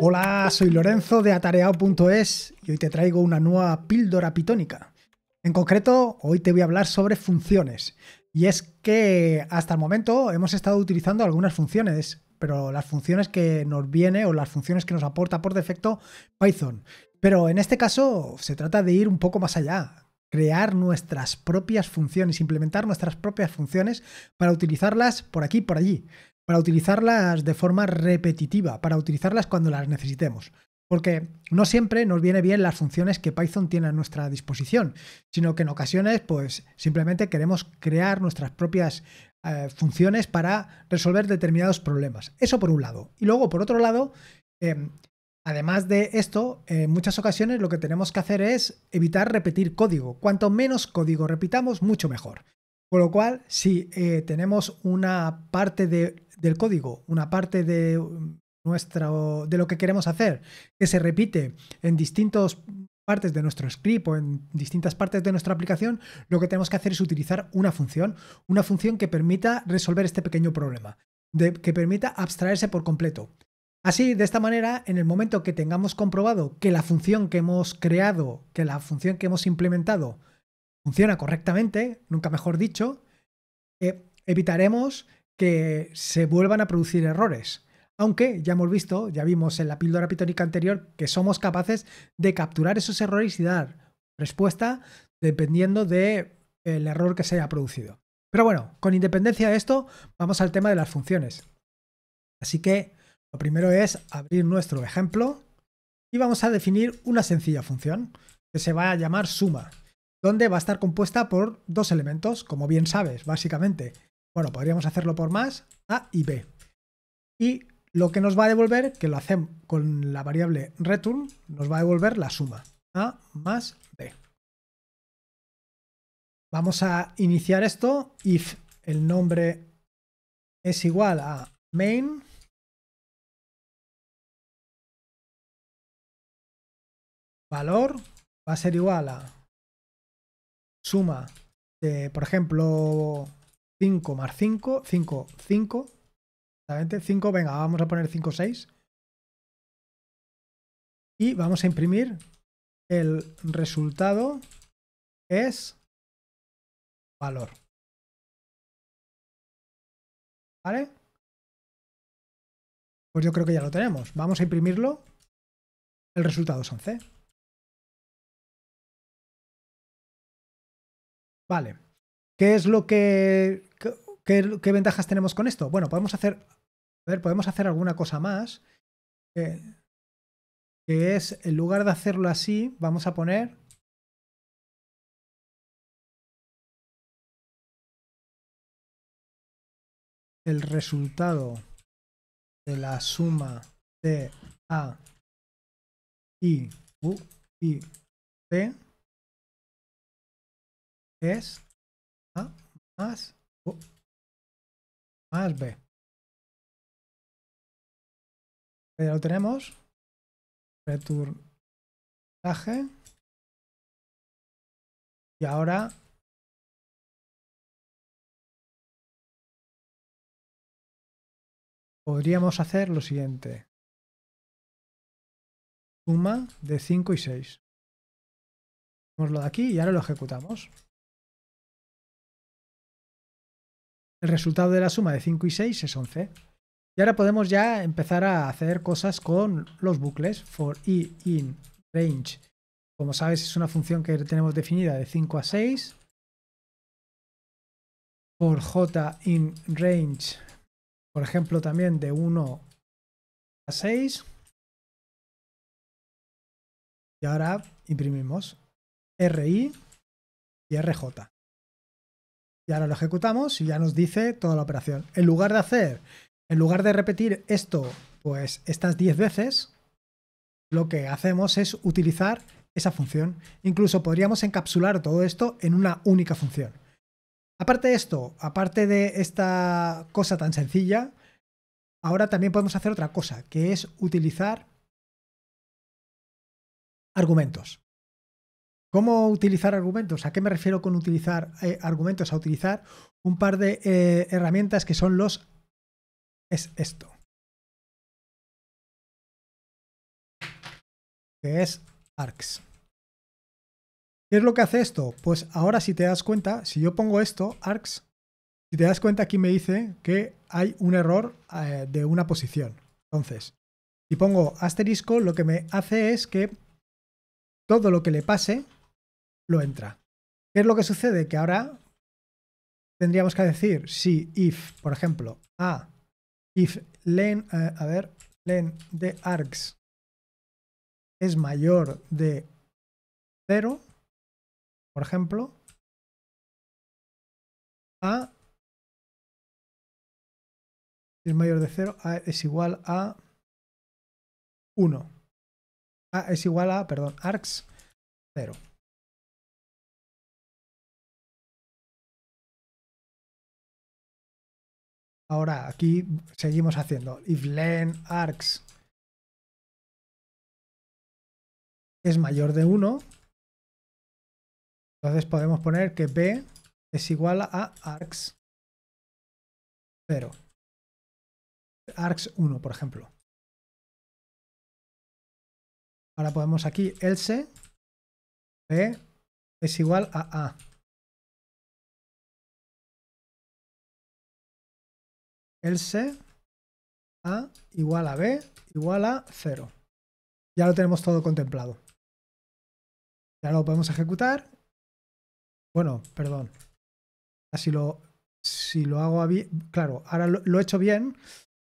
Hola, soy Lorenzo de atareao.es y hoy te traigo una nueva píldora pitónica. En concreto, hoy te voy a hablar sobre funciones. Y es que hasta el momento hemos estado utilizando algunas funciones, pero las funciones que nos viene o las funciones que nos aporta por defecto Python. Pero en este caso se trata de ir un poco más allá, crear nuestras propias funciones, implementar nuestras propias funciones para utilizarlas por aquí, por allí para utilizarlas de forma repetitiva, para utilizarlas cuando las necesitemos. Porque no siempre nos viene bien las funciones que Python tiene a nuestra disposición, sino que en ocasiones, pues simplemente queremos crear nuestras propias eh, funciones para resolver determinados problemas. Eso por un lado. Y luego, por otro lado, eh, además de esto, en muchas ocasiones lo que tenemos que hacer es evitar repetir código. Cuanto menos código repitamos, mucho mejor. Con lo cual, si eh, tenemos una parte de del código, una parte de nuestro, de lo que queremos hacer, que se repite en distintas partes de nuestro script o en distintas partes de nuestra aplicación, lo que tenemos que hacer es utilizar una función, una función que permita resolver este pequeño problema, de, que permita abstraerse por completo. Así, de esta manera, en el momento que tengamos comprobado que la función que hemos creado, que la función que hemos implementado funciona correctamente, nunca mejor dicho, eh, evitaremos que se vuelvan a producir errores. Aunque ya hemos visto, ya vimos en la píldora pitónica anterior, que somos capaces de capturar esos errores y dar respuesta dependiendo del el error que se haya producido. Pero bueno, con independencia de esto, vamos al tema de las funciones. Así que lo primero es abrir nuestro ejemplo y vamos a definir una sencilla función que se va a llamar suma, donde va a estar compuesta por dos elementos, como bien sabes, básicamente bueno, podríamos hacerlo por más A y B. Y lo que nos va a devolver, que lo hacemos con la variable return, nos va a devolver la suma. A más B. Vamos a iniciar esto. If el nombre es igual a main. Valor va a ser igual a suma de, por ejemplo, 5 más 5, 5, 5. 5, venga, vamos a poner 5, 6. Y vamos a imprimir el resultado es valor. ¿Vale? Pues yo creo que ya lo tenemos. Vamos a imprimirlo. El resultado es 11. Vale. ¿Qué es lo que. Qué, ventajas tenemos con esto? Bueno, podemos hacer. A ver, podemos hacer alguna cosa más. que es, en lugar de hacerlo así, vamos a poner. El resultado de la suma de A y U y P es Ah, más. Oh. Más B. Ya lo tenemos. Return. Y ahora podríamos hacer lo siguiente. Suma de 5 y 6. Hacemos lo de aquí y ahora lo ejecutamos. El resultado de la suma de 5 y 6 es 11. Y ahora podemos ya empezar a hacer cosas con los bucles for i in range. Como sabes, es una función que tenemos definida de 5 a 6. For j in range, por ejemplo, también de 1 a 6. Y ahora imprimimos RI y RJ. Y ahora lo ejecutamos y ya nos dice toda la operación. En lugar de hacer, en lugar de repetir esto, pues estas 10 veces, lo que hacemos es utilizar esa función. Incluso podríamos encapsular todo esto en una única función. Aparte de esto, aparte de esta cosa tan sencilla, ahora también podemos hacer otra cosa, que es utilizar argumentos. ¿Cómo utilizar argumentos? ¿A qué me refiero con utilizar eh, argumentos? A utilizar un par de eh, herramientas que son los... Es esto. Que es arcs. ¿Qué es lo que hace esto? Pues ahora si te das cuenta, si yo pongo esto, arcs, si te das cuenta aquí me dice que hay un error eh, de una posición. Entonces, si pongo asterisco, lo que me hace es que todo lo que le pase lo entra. ¿Qué es lo que sucede? Que ahora tendríamos que decir si if, por ejemplo, a if len, eh, a ver, len de args es mayor de 0, por ejemplo, a es mayor de 0, a es igual a 1. A es igual a, perdón, args 0. Ahora, aquí seguimos haciendo if len arcs es mayor de 1, entonces podemos poner que b es igual a arcs 0. arcs 1, por ejemplo. Ahora podemos aquí else b es igual a a. else a igual a b igual a 0. Ya lo tenemos todo contemplado. Ya lo podemos ejecutar. Bueno, perdón. Así lo, si lo hago claro, ahora lo, he hecho bien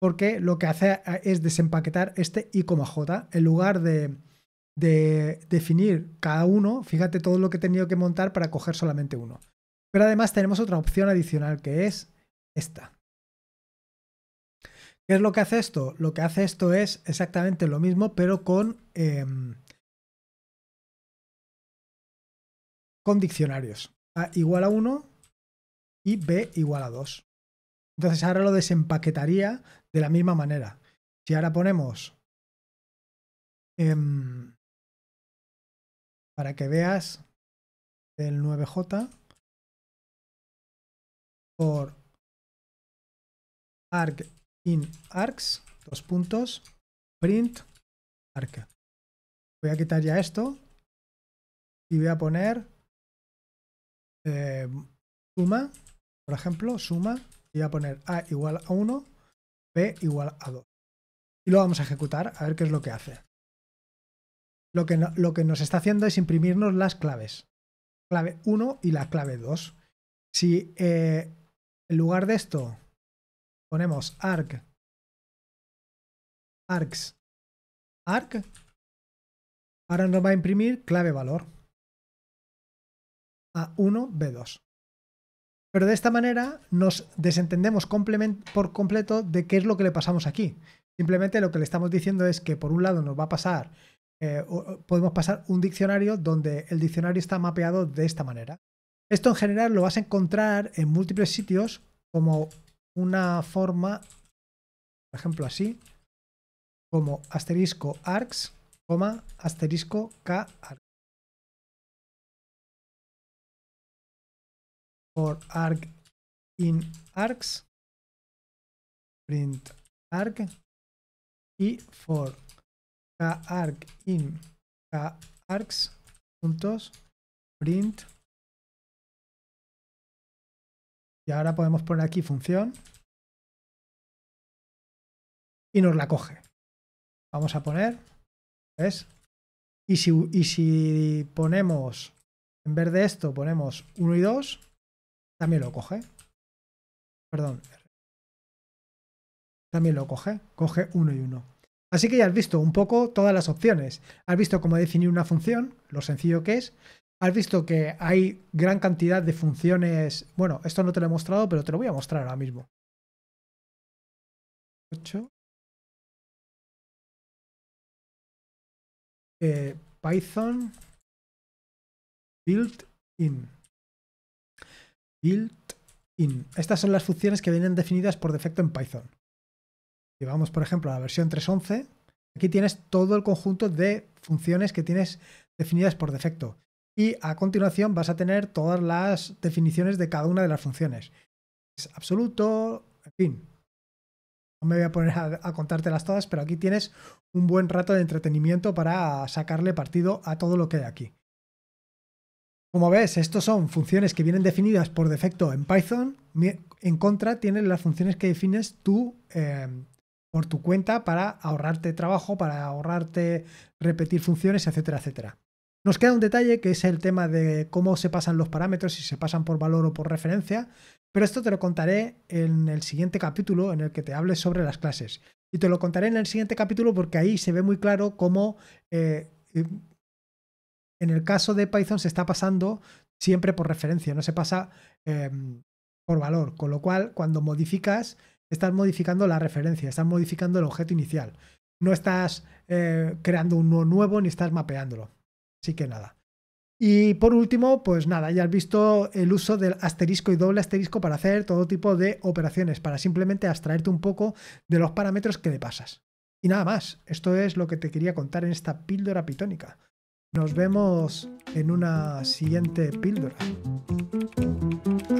porque lo que hace es desempaquetar este i, j. En lugar de, de definir cada uno, fíjate todo lo que he tenido que montar para coger solamente uno. Pero además tenemos otra opción adicional que es esta. ¿Qué es lo que hace esto? Lo que hace esto es exactamente lo mismo, pero con, em, con diccionarios. A igual a 1 y B igual a 2. Entonces ahora lo desempaquetaría de la misma manera. Si ahora ponemos... Em, para que veas el 9J por arg in dos puntos, print arc. Voy a quitar ya esto y voy a poner eh, suma, por ejemplo, suma, voy a poner a igual a 1, b igual a 2. Y lo vamos a ejecutar a ver qué es lo que hace. Lo que, lo que nos está haciendo es imprimirnos las claves, clave 1 y la clave 2. Si eh, en lugar de esto Ponemos arc. Arcs. Arc. Ahora nos va a imprimir clave valor. A1, B2. Pero de esta manera nos desentendemos por completo de qué es lo que le pasamos aquí. Simplemente lo que le estamos diciendo es que por un lado nos va a pasar, eh, podemos pasar un diccionario donde el diccionario está mapeado de esta manera. Esto en general lo vas a encontrar en múltiples sitios como una forma, por ejemplo así, como asterisco arcs, coma, asterisco k arc. For arc in arcs, print arc y for k arc in k arcs, juntos, print Y ahora podemos poner aquí función. Y nos la coge. Vamos a poner. ¿Ves? Y si, y si ponemos, en vez de esto, ponemos 1 y 2, también lo coge. Perdón. También lo coge. Coge 1 y 1. Así que ya has visto un poco todas las opciones. Has visto cómo definir una función, lo sencillo que es has visto que hay gran cantidad de funciones. Bueno, esto no te lo he mostrado, pero te lo voy a mostrar ahora mismo. Eh, Python built in. Built in. Estas son las funciones que vienen definidas por defecto en Python. Si vamos, por ejemplo, a la versión 3.11, aquí tienes todo el conjunto de funciones que tienes definidas por defecto y a continuación vas a tener todas las definiciones de cada una de las funciones. Es absoluto, en fin. No me voy a poner a, contártelas todas, pero aquí tienes un buen rato de entretenimiento para sacarle partido a todo lo que hay aquí. Como ves, estos son funciones que vienen definidas por defecto en Python. En contra tienen las funciones que defines tú em, por tu cuenta para ahorrarte trabajo, para ahorrarte repetir funciones, etcétera, etcétera. Nos queda un detalle que es el tema de cómo se pasan los parámetros, si se pasan por valor o por referencia, pero esto te lo contaré en el siguiente capítulo en el que te hable sobre las clases. Y te lo contaré en el siguiente capítulo porque ahí se ve muy claro cómo eh, em, en el caso de Python se está pasando siempre por referencia, no se pasa em, por valor, con lo cual cuando modificas estás modificando la referencia, estás modificando el objeto inicial. No estás eh, creando uno nuevo ni estás mapeándolo. Así que nada. Y por último, pues nada, ya has visto el uso del asterisco y doble asterisco para hacer todo tipo de operaciones, para simplemente abstraerte un poco de los parámetros que le pasas. Y nada más, esto es lo que te quería contar en esta píldora pitónica. Nos vemos en una siguiente píldora.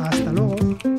Hasta luego.